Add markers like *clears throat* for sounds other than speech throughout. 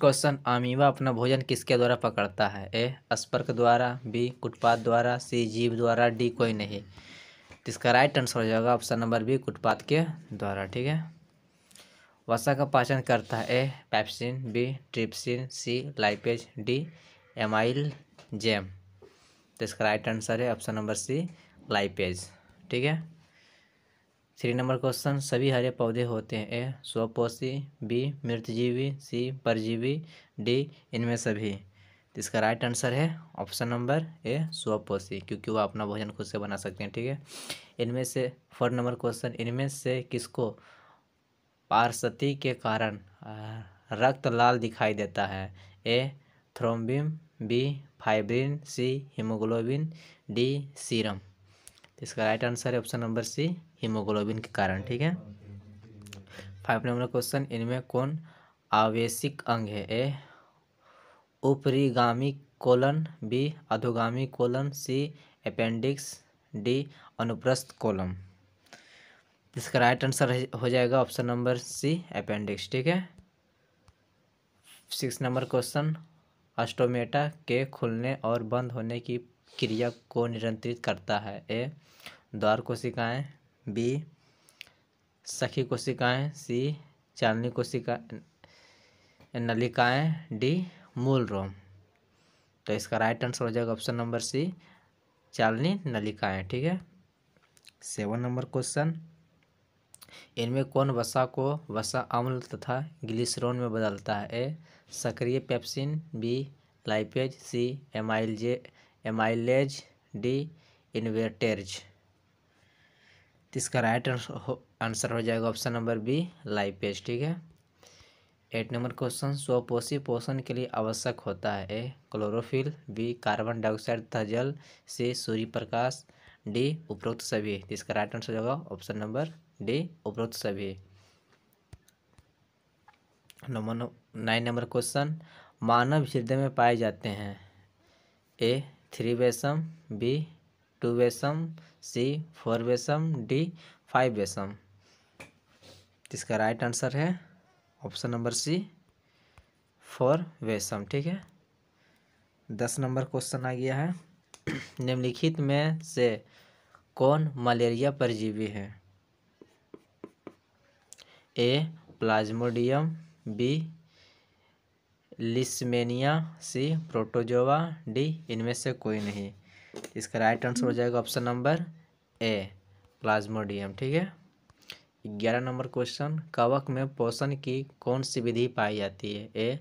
Question आमीबा अपना भोजन किसके द्वारा पकड़ता है ए स्पर्क द्वारा बी कुटपात द्वारा सी जीव द्वारा डी कोई नहीं तो इसका राइट आंसर हो जाएगा ऑप्शन नंबर बी कुटपात के द्वारा ठीक है वसा का पाचन करता है A pepsin B trypsin C lipase D amylase तो इसका राइट आंसर है ऑप्शन नंबर सी लाइपेज ठीक है थ्री नंबर क्वेश्चन सभी हरे पौधे होते हैं ए स्वपोषी बी मृतजीवी सी परजीवी डी इनमें सभी तो इसका राइट आंसर है ऑप्शन नंबर ए स्वपोषी क्योंकि वह अपना भोजन खुद से बना सकते हैं ठीक है इनमें से फोर नंबर क्वेश्चन इनमें से किसको पार्सती के कारण रक्त लाल दिखाई देता है A thrombin B fibrin C haemoglobin D serum इसका राइट आंसर है ऑप्शन नंबर सी हीमोग्लोबिन के कारण ठीक है फाइव नंबर क्वेश्चन इनमें कौन आवेशिक अंग है ए उपरिगामी कोलन बी अधोगामी कोलन सी अपेंडिक्स डी अनुप्रस्थ कोलम इसका राइट आंसर हो जाएगा ऑप्शन नंबर सी अपेंडिक्स ठीक है सिक्स नंबर क्वेश्चन अस्टोमेटा के खुलने और बंद होने की क्रिया को नियंत्रित करता है ए द्वार कोशिकाएं बी सखी कोशिकाएं सी चालनी कोशिका नलिकाएं डी मूल रोम तो इसका राइट आंसर हो जाएगा ऑप्शन नंबर सी चालनी नलिकाएं ठीक है सेवन नंबर क्वेश्चन इनमें कौन वसा को वसा अम्ल तथा ग्लिसरोन में बदलता है ए सक्रिय pepsin B lipase C amylase amylase D invertase तो इसका राइट आंसर हो जाएगा option number B lipase ठीक है एट नंबर क्वेश्चन स्वपोषी पोषण के लिए आवश्यक होता है A chlorophyll B carbon dioxide तथा जल सी सूर्य प्रकाश डी उपरोक्त सभी तो इसका राइट आंसर हो जाएगा ऑप्शन नंबर डी उपरोक्त सभी नंबर नाइन नंबर क्वेश्चन मानव हृदय में पाए जाते हैं ए थ्री बेसम बी टू बेसम सी फोर बेसम डी फाइव बेसम इसका राइट आंसर है ऑप्शन नंबर सी फोर वेसम ठीक है दस नंबर क्वेश्चन आ गया है *clears throat* निम्नलिखित में से कौन मलेरिया परजीवी है A plasmodium B leishmania C protozoa D इनमें से कोई नहीं इसका राइट आंसर हो जाएगा ऑप्शन नंबर ए प्लाज्मोडियम ठीक है ग्यारह नंबर क्वेश्चन कवक में पोषण की कौन सी विधि पाई जाती है ए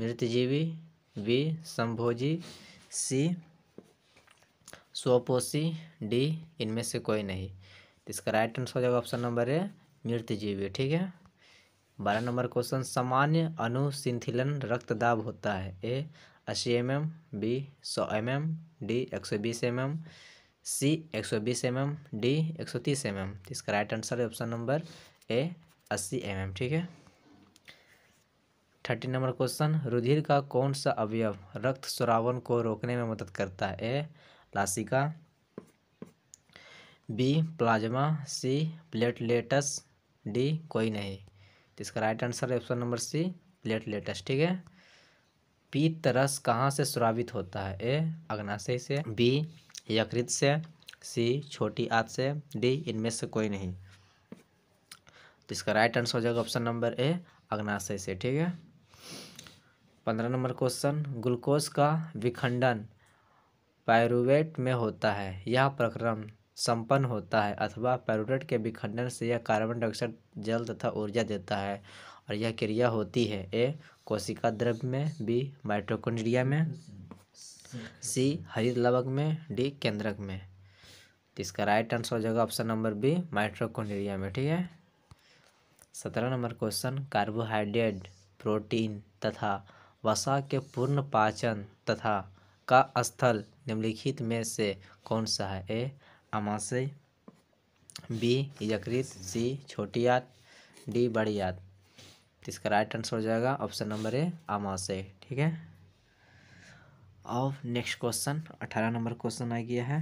मृतजीवी बी संभोजी सी स्वपोषी डी इनमें से कोई नहीं तो इसका राइट आंसर हो जाएगा ऑप्शन नंबर ए मृतजीवी ठीक है बारह नंबर क्वेश्चन सामान्य अनुसिंथिलन रक्तदाब होता है ए अस्सी एम एम बी सौ एम एम डी एक सौ बीस एम एम सी एक सौ बीस एम एम डी एक सौ तीस एम एम तो इसका राइट आंसर है ऑप्शन नंबर ए अस्सी एम एम ठीक है थर्टी नंबर क्वेश्चन रुधिर का कौन सा अवयव रक्त सुरावन को रोकने में मदद करता है ए लासिका B plasma C platelets D कोई नहीं तो इसका राइट आंसर है ऑप्शन नंबर सी प्लेटलेटस ठीक है पीत रस कहाँ से स्रावित होता है ए अग्नाशय से बी यकृत से सी छोटी आत से डी इनमें से कोई नहीं तो इसका राइट आंसर हो जाएगा ऑप्शन नंबर ए अग्नाशय से ठीक है पंद्रह नंबर क्वेश्चन ग्लूकोज का विखंडन पायरुवेट में होता है यह प्रक्रम संपन्न होता है अथवा पैरूवेट के विखंडन से यह कार्बन डाइऑक्साइड जल तथा ऊर्जा देता है और यह क्रिया होती है ए कोशिका द्रव्य में बी माइटोकॉन्ड्रिया में सी हरित लवक में डी केंद्रक में तो इसका राइट आंसर हो जाएगा ऑप्शन नंबर बी माइट्रोकॉन्ड्रिया में ठीक है सत्रह नंबर क्वेश्चन कार्बोहाइड्रेट प्रोटीन तथा वसा के पूर्ण पाचन तथा का स्थल निम्नलिखित में से कौन सा है ए अमाशय बी यकृत सी छोटी आत डी बड़ी आत तो इसका राइट आंसर हो जाएगा ऑप्शन नंबर ए आमाशय ठीक है और नेक्स्ट क्वेश्चन अठारह नंबर क्वेश्चन आ गया है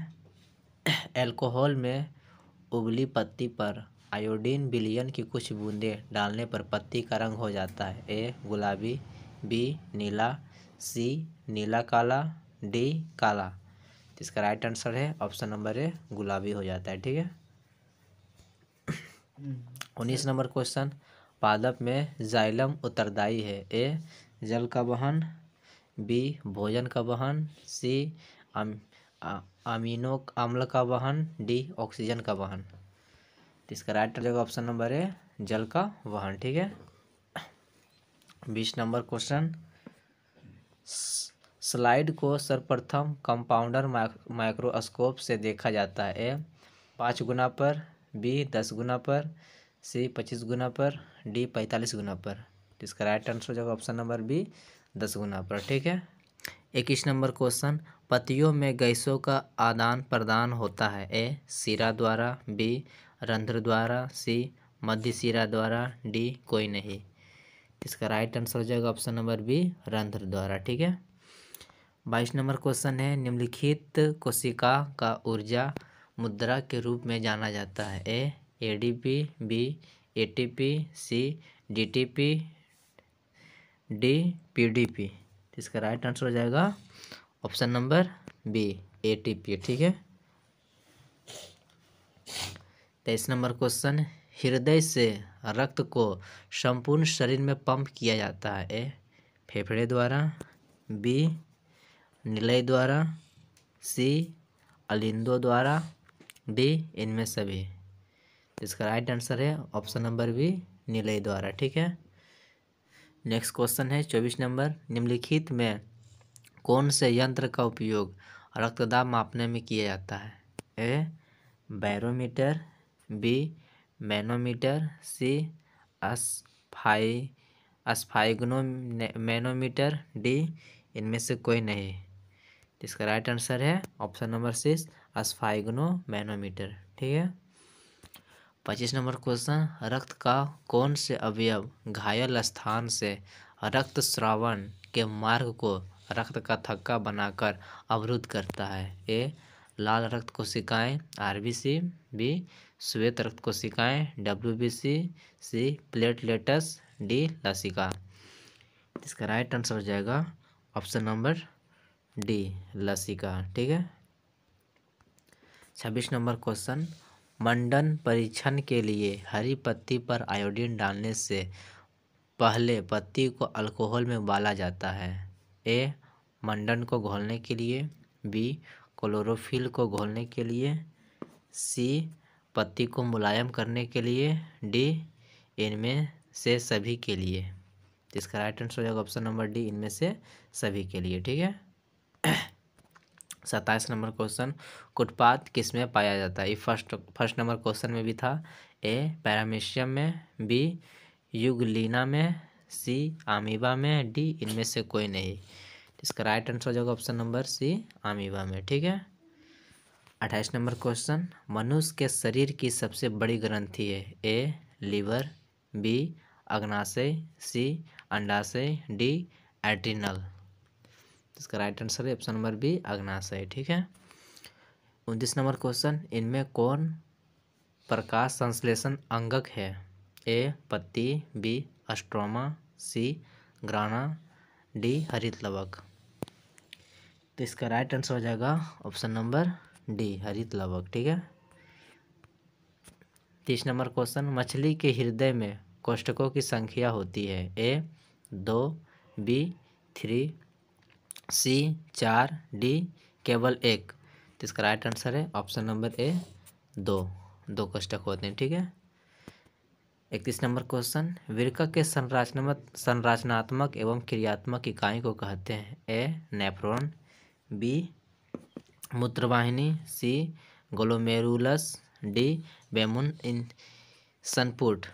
एल्कोहल में उबली पत्ती पर आयोडीन बिलियन की कुछ बूंदें डालने पर पत्ती का रंग हो जाता है ए गुलाबी बी नीला सी नीला काला डी काला इसका राइट आंसर है ऑप्शन नंबर ए गुलाबी हो जाता है ठीक है हम्म। उन्नीस नंबर क्वेश्चन पादप में जाइलम उत्तरदायी है ए जल का वहन बी भोजन का वहन सी अमीनो अम्ल का वहन डी ऑक्सीजन का वहन तो इसका राइट हो ऑप्शन नंबर ए जल का वहन ठीक है बीस नंबर क्वेश्चन स्लाइड को सर्वप्रथम कंपाउंडर माइक्रोस्कोप से देखा जाता है ए पाँच गुना पर बी दस गुना पर सी पच्चीस गुना पर डी पैंतालीस गुना पर तो इसका राइट आंसर हो जाएगा ऑप्शन नंबर बी दस गुना पर ठीक है इक्कीस नंबर क्वेश्चन पतियों में गैसों का आदान प्रदान होता है ए सिरा द्वारा बी रंध्र द्वारा सी मध्य सिरा द्वारा डी कोई नहीं इसका राइट आंसर हो जाएगा ऑप्शन नंबर बी रंध्र द्वारा ठीक है बाईस नंबर क्वेश्चन है निम्नलिखित कोशिका का ऊर्जा मुद्रा के रूप में जाना जाता है A A D P B A T P C D T P D P D P इसका राइट आंसर हो जाएगा option number B A T P ठीक है तेईस नंबर क्वेश्चन हृदय से रक्त को संपूर्ण शरीर में पंप किया जाता है ए फेफड़े द्वारा बी निलय द्वारा सी अलिंदो द्वारा डी इनमें सभी इसका राइट आंसर है ऑप्शन नंबर बी नीलय द्वारा ठीक है नेक्स्ट क्वेश्चन है चौबीस नंबर निम्नलिखित में कौन से यंत्र का उपयोग रक्तदाब मापने में किया जाता है A barometer B manometer C अस्फाई अस्फाइग्नो मैनोमीटर डी इनमें से कोई नहीं इसका राइट आंसर है option number six sphygmomanometer ठीक है पच्चीस नंबर क्वेश्चन रक्त का कौन से अवयव घायल स्थान से रक्त श्रावण के मार्ग को रक्त का थक्का बनाकर अवरुद्ध करता है ए लाल रक्त कोशिकाएं आर बी सी बी श्वेत रक्त कोशिकाएं W B C C platelets D लसिका इसका राइट आंसर हो जाएगा ऑप्शन नंबर डी लसिका ठीक है छब्बीस नंबर क्वेश्चन मंडन परीक्षण के लिए हरी पत्ती पर आयोडीन डालने से पहले पत्ती को अल्कोहल में उबाला जाता है ए मंडन को घोलने के लिए बी क्लोरोफिल को घोलने के लिए सी पत्ती को मुलायम करने के लिए डी इनमें से सभी के लिए इसका राइट आंसर हो जाएगा ऑप्शन नंबर डी इनमें से सभी के लिए ठीक है सत्ताईस नंबर क्वेश्चन कुटपात किस में पाया जाता है ये फर्स्ट फर्स्ट नंबर क्वेश्चन में भी था ए पैरामीशियम में बी युगलिना में सी आमीबा में डी इनमें से कोई नहीं इसका राइट आंसर हो जाएगा ऑप्शन नंबर सी आमीबा में ठीक है अट्ठाईस नंबर क्वेश्चन मनुष्य के शरीर की सबसे बड़ी ग्रंथि है ए लीवर बी अग्नाशय सी अंडाशय डी एड्रिनल इसका राइट आंसर है ऑप्शन नंबर बी अग्नाशय ठीक है उनतीस नंबर क्वेश्चन इनमें कौन प्रकाश संश्लेषण अंगक है ए पत्ती बी अस्ट्रोमा सी ग्राना डी हरित लवक तो इसका राइट आंसर हो जाएगा ऑप्शन नंबर डी हरित लवक ठीक है तीस नंबर क्वेश्चन मछली के हृदय में कोष्टकों की संख्या होती है ए दो बी थ्री सी चार डी केवल एक तो इसका राइट आंसर है ऑप्शन नंबर ए दो दो कोष्टक होते हैं ठीक है इकतीस नंबर क्वेश्चन विरका के संरचनात्मक संरचनात्मक एवं क्रियात्मक इकाई को कहते हैं ए नेफ्रॉन बी मूत्रवाहिनी सी गोलोमेरुलस डी बेमुन इन सनपुट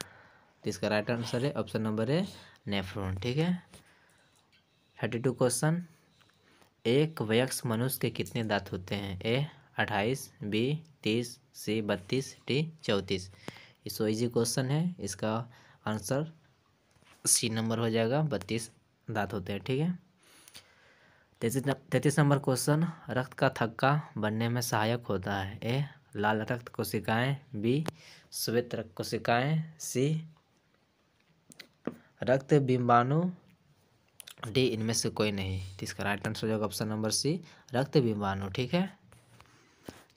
इसका राइट आंसर है ऑप्शन नंबर ए नेफ्रॉन ठीक है थर्टी टू क्वेश्चन एक वयक्स मनुष्य के कितने दांत होते हैं ए अट्ठाईस बी तीस सी बत्तीस डी चौंतीस सो इजी क्वेश्चन है इसका आंसर सी नंबर हो जाएगा बत्तीस दांत होते हैं ठीक है तैतीस तैतीस नंबर क्वेश्चन रक्त का थक्का बनने में सहायक होता है ए लाल रक्त को सिखाएँ बी श्वेत रक्त को कोशिकाएं सी रक्त बिम्बाणु डी इनमें से कोई नहीं तो इसका राइट आंसर हो जाएगा ऑप्शन नंबर सी रक्त बीमाणु ठीक है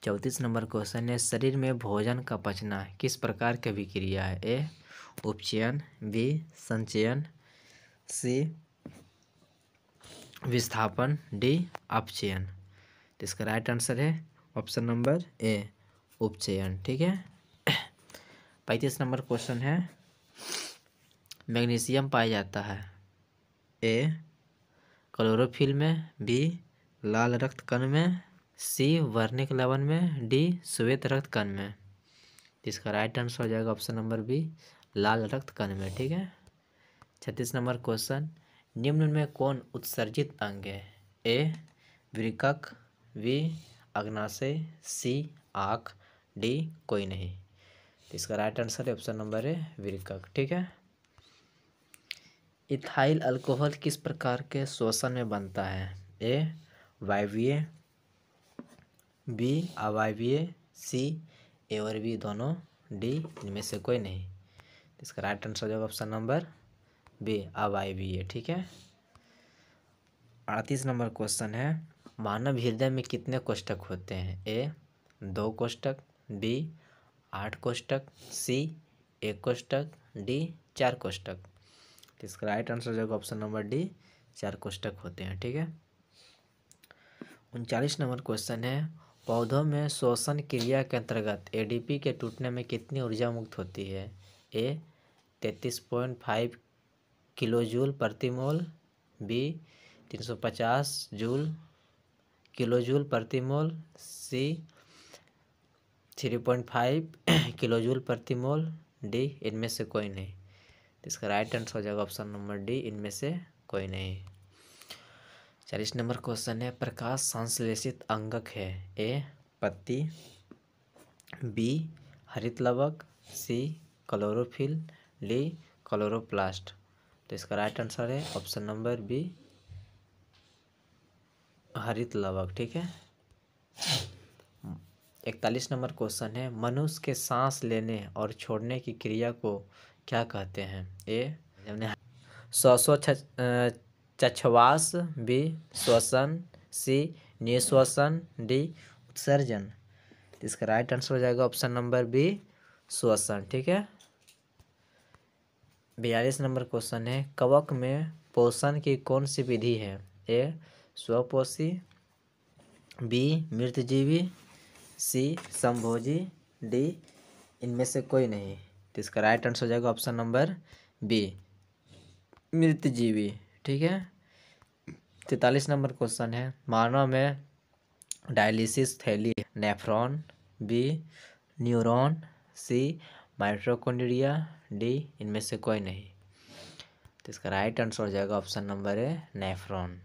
चौंतीस नंबर क्वेश्चन है शरीर में भोजन का पचना किस प्रकार की अभिक्रिया है ए उपचयन बी संचयन सी विस्थापन डी अपचयन तो इसका राइट आंसर है ऑप्शन नंबर ए उपचयन ठीक है पैंतीस नंबर क्वेश्चन है मैग्नीशियम पाया जाता है ए क्लोरोफिल में बी लाल रक्त कण में सी वर्णिक लवण में डी श्वेत रक्त कण में इसका राइट आंसर हो जाएगा ऑप्शन नंबर बी लाल रक्त कण में ठीक है छत्तीस नंबर क्वेश्चन निम्न में कौन उत्सर्जित अंग है ए वृकक वी अग्नाशय सी आँख डी कोई नहीं तो इसका राइट आंसर है ऑप्शन नंबर ए वृकक ठीक है इथाइल अल्कोहल किस प्रकार के श्वसन में बनता है ए वायवीय बी अवायवीय सी ए और बी दोनों डी इनमें से कोई नहीं तो इसका राइट आंसर जो ऑप्शन नंबर बी अवायवीय ठीक है अड़तीस नंबर क्वेश्चन है मानव हृदय में कितने कोष्टक होते हैं ए दो कोष्टक बी आठ कोष्टक सी एक कोष्टक डी चार कोष्टक तो इसका राइट आंसर जाएगा ऑप्शन नंबर डी चार कोष्टक होते हैं ठीक है उनचालीस नंबर क्वेश्चन है पौधों में शोषण क्रिया के अंतर्गत एडीपी के टूटने में कितनी ऊर्जा मुक्त होती है ए तैतीस पॉइंट फाइव किलो जूल प्रतिमोल बी तीन सौ पचास जूल किलो जूल प्रतिमोल C three point five kilo joule प्रतिमोल डी इनमें से कोई नहीं तो इसका राइट आंसर हो जाएगा ऑप्शन नंबर डी इनमें से कोई नहीं चालीस नंबर क्वेश्चन है प्रकाश संश्लेषित अंगक है ए पत्ती बी हरित लवक सी क्लोरोफिल डी क्लोरोप्लास्ट तो इसका राइट आंसर है ऑप्शन नंबर बी हरित लवक ठीक है इकतालीस नंबर क्वेश्चन है मनुष्य के सांस लेने और छोड़ने की क्रिया को क्या कहते हैं ए हमने श्वसो चछवास बी श्वसन सी निश्वसन डी उत्सर्जन इसका राइट आंसर हो जाएगा ऑप्शन नंबर बी श्वसन ठीक है बयालीस नंबर क्वेश्चन है कवक में पोषण की कौन सी विधि है ए स्वपोषी बी मृतजीवी सी संभोजी डी इनमें से कोई नहीं तो इसका राइट आंसर हो जाएगा ऑप्शन नंबर बी जीवी ठीक है तैतालीस नंबर क्वेश्चन है मानव में डायलिसिस थैली nephron B neuron C mitochondria D इनमें से कोई नहीं तो इसका राइट आंसर हो जाएगा ऑप्शन नंबर ए नेफ्रॉन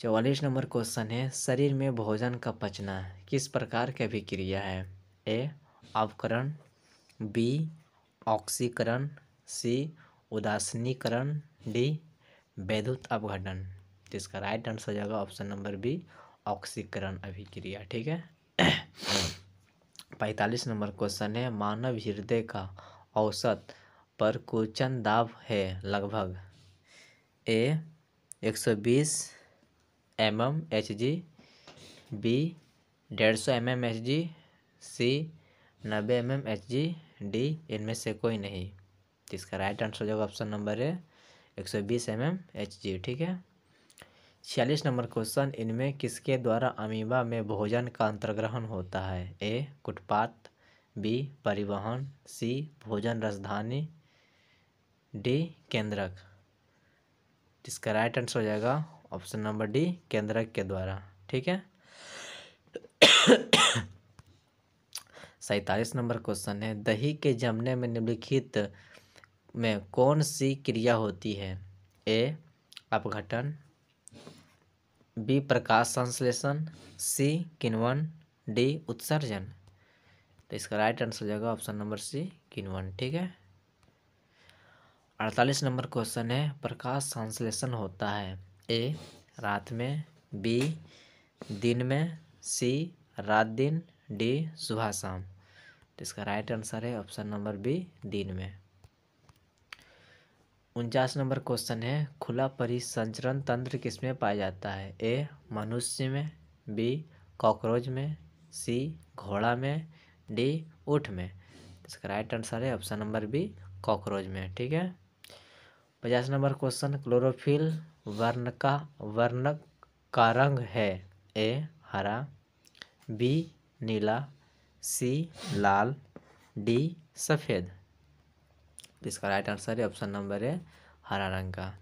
चौवालीस नंबर क्वेश्चन है शरीर में भोजन का पचना किस प्रकार की अभिक्रिया है ए अवकरण बी ऑक्सीकरण सी उदासीनीकरण डी वैद्युत अपघटन तो इसका राइट आंसर हो जाएगा ऑप्शन नंबर बी ऑक्सीकरण अभिक्रिया ठीक है पैंतालीस नंबर क्वेश्चन है मानव हृदय का औसत पर कुचन दाब है लगभग ए एक सौ बीस M M H G B डेढ़ सौ M M H G C नब्बे M M H G D इनमें से कोई नहीं तो इसका राइट आंसर हो जाएगा ऑप्शन नंबर ए एक सौ बीस एम एम एच जी ठीक है छियालीस नंबर क्वेश्चन इनमें किसके द्वारा अमीबा में भोजन का अंतर्ग्रहण होता है ए कुटपात बी परिवहन सी भोजन राजधानी डी केंद्रक इसका राइट आंसर हो जाएगा ऑप्शन नंबर डी केंद्रक के द्वारा ठीक है सैंतालीस नंबर क्वेश्चन है दही के जमने में निम्नलिखित में कौन सी क्रिया होती है ए अपघटन बी प्रकाश संश्लेषण सी किन्वन डी उत्सर्जन तो इसका राइट आंसर हो जाएगा ऑप्शन नंबर सी किन्वन ठीक है अड़तालीस नंबर क्वेश्चन है प्रकाश संश्लेषण होता है ए रात में बी दिन में सी रात दिन डी सुबह शाम तो इसका राइट आंसर है ऑप्शन नंबर बी दिन में उनचास नंबर क्वेश्चन है खुला परिसंचरण तंत्र किस में पाया जाता है ए मनुष्य में बी कॉकरोच में सी घोड़ा में डी ऊँट में इसका राइट आंसर है ऑप्शन नंबर बी कॉकरोच में ठीक है पचास नंबर क्वेश्चन क्लोरोफिल वर्ण का वर्ण का रंग है ए हरा बी नीला सी लाल डी सफ़ेद तो इसका राइट आंसर है ऑप्शन नंबर है हरा रंग का